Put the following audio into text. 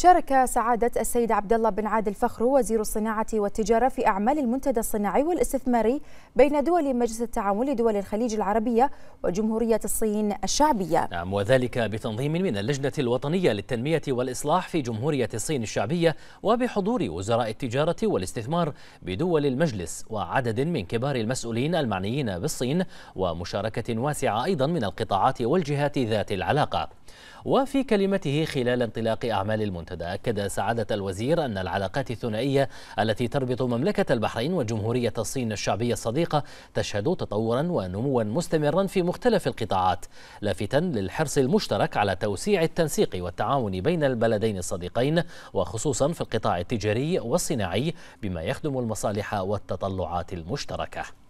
شارك سعادة السيد عبد الله بن عادل فخرو وزير الصناعة والتجارة في أعمال المنتدى الصناعي والاستثماري بين دول مجلس التعاون لدول الخليج العربية وجمهورية الصين الشعبية. نعم وذلك بتنظيم من اللجنة الوطنية للتنمية والإصلاح في جمهورية الصين الشعبية وبحضور وزراء التجارة والاستثمار بدول المجلس وعدد من كبار المسؤولين المعنيين بالصين ومشاركة واسعة أيضا من القطاعات والجهات ذات العلاقة. وفي كلمته خلال انطلاق أعمال المنتدى المنتدى أكد سعادة الوزير أن العلاقات الثنائية التي تربط مملكة البحرين وجمهورية الصين الشعبية الصديقة تشهد تطورا ونموا مستمرا في مختلف القطاعات لافتا للحرص المشترك على توسيع التنسيق والتعاون بين البلدين الصديقين وخصوصا في القطاع التجاري والصناعي بما يخدم المصالح والتطلعات المشتركه